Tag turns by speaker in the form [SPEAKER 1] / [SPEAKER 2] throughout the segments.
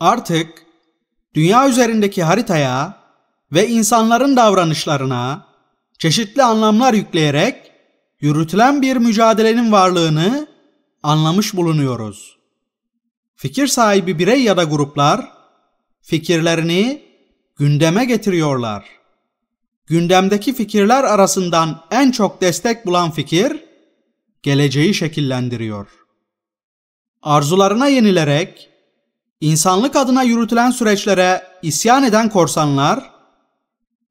[SPEAKER 1] Artık dünya üzerindeki haritaya ve insanların davranışlarına çeşitli anlamlar yükleyerek yürütülen bir mücadelenin varlığını anlamış bulunuyoruz. Fikir sahibi birey ya da gruplar fikirlerini gündeme getiriyorlar. Gündemdeki fikirler arasından en çok destek bulan fikir geleceği şekillendiriyor. Arzularına yenilerek İnsanlık adına yürütülen süreçlere isyan eden korsanlar,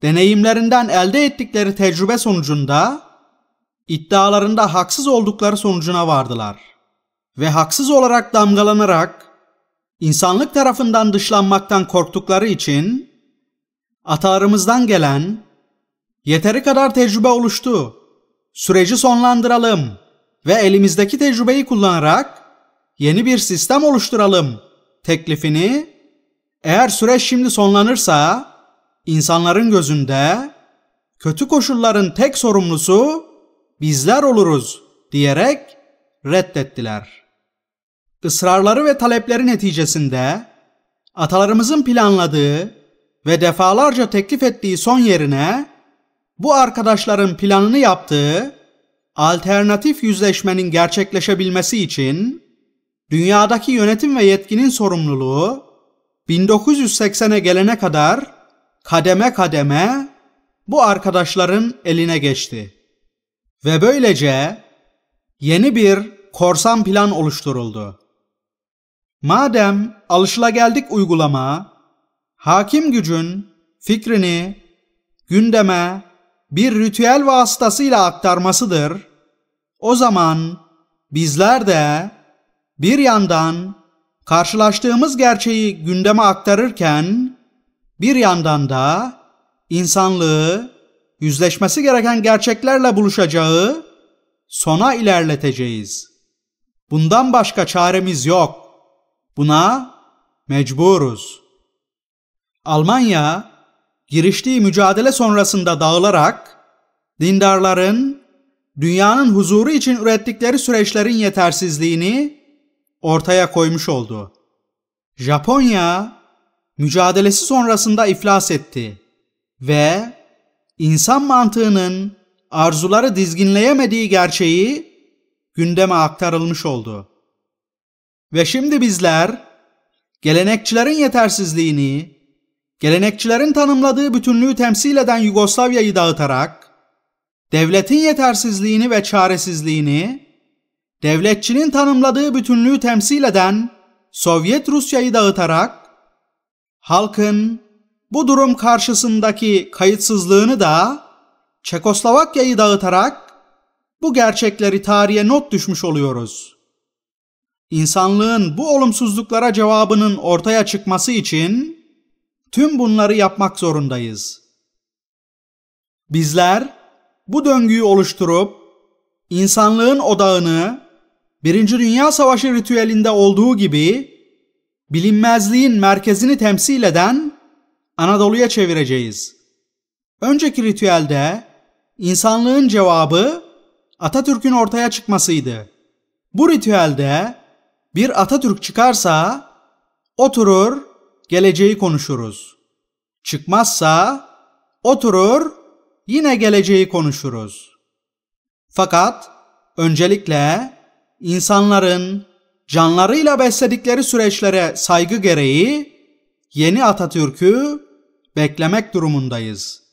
[SPEAKER 1] deneyimlerinden elde ettikleri tecrübe sonucunda iddialarında haksız oldukları sonucuna vardılar ve haksız olarak damgalanarak insanlık tarafından dışlanmaktan korktukları için atalarımızdan gelen yeteri kadar tecrübe oluştu. Süreci sonlandıralım ve elimizdeki tecrübeyi kullanarak yeni bir sistem oluşturalım teklifini eğer süreç şimdi sonlanırsa insanların gözünde kötü koşulların tek sorumlusu bizler oluruz diyerek reddettiler. Israrları ve talepleri neticesinde atalarımızın planladığı ve defalarca teklif ettiği son yerine bu arkadaşların planını yaptığı alternatif yüzleşmenin gerçekleşebilmesi için dünyadaki yönetim ve yetkinin sorumluluğu 1980'e gelene kadar kademe kademe bu arkadaşların eline geçti. Ve böylece yeni bir korsan plan oluşturuldu. Madem alışılageldik uygulama, hakim gücün fikrini gündeme bir ritüel vasıtasıyla aktarmasıdır, o zaman bizler de bir yandan karşılaştığımız gerçeği gündeme aktarırken bir yandan da insanlığı yüzleşmesi gereken gerçeklerle buluşacağı sona ilerleteceğiz. Bundan başka çaremiz yok. Buna mecburuz. Almanya giriştiği mücadele sonrasında dağılarak dindarların dünyanın huzuru için ürettikleri süreçlerin yetersizliğini ortaya koymuş oldu. Japonya mücadelesi sonrasında iflas etti ve insan mantığının arzuları dizginleyemediği gerçeği gündeme aktarılmış oldu. Ve şimdi bizler gelenekçilerin yetersizliğini, gelenekçilerin tanımladığı bütünlüğü temsil eden Yugoslavya'yı dağıtarak devletin yetersizliğini ve çaresizliğini devletçinin tanımladığı bütünlüğü temsil eden Sovyet Rusya'yı dağıtarak halkın bu durum karşısındaki kayıtsızlığını da Çekoslovakya'yı dağıtarak bu gerçekleri tarihe not düşmüş oluyoruz. İnsanlığın bu olumsuzluklara cevabının ortaya çıkması için tüm bunları yapmak zorundayız. Bizler bu döngüyü oluşturup insanlığın odağını Birinci Dünya Savaşı ritüelinde olduğu gibi bilinmezliğin merkezini temsil eden Anadolu'ya çevireceğiz. Önceki ritüelde insanlığın cevabı Atatürk'ün ortaya çıkmasıydı. Bu ritüelde bir Atatürk çıkarsa oturur geleceği konuşuruz. Çıkmazsa oturur yine geleceği konuşuruz. Fakat öncelikle insanların canlarıyla besledikleri süreçlere saygı gereği yeni Atatürk'ü beklemek durumundayız.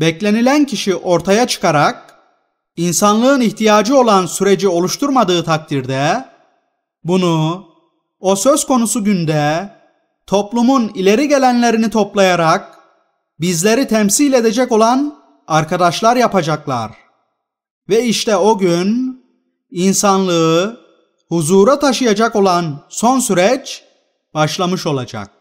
[SPEAKER 1] Beklenilen kişi ortaya çıkarak insanlığın ihtiyacı olan süreci oluşturmadığı takdirde bunu o söz konusu günde toplumun ileri gelenlerini toplayarak bizleri temsil edecek olan arkadaşlar yapacaklar. Ve işte o gün insanlığı huzura taşıyacak olan son süreç başlamış olacak.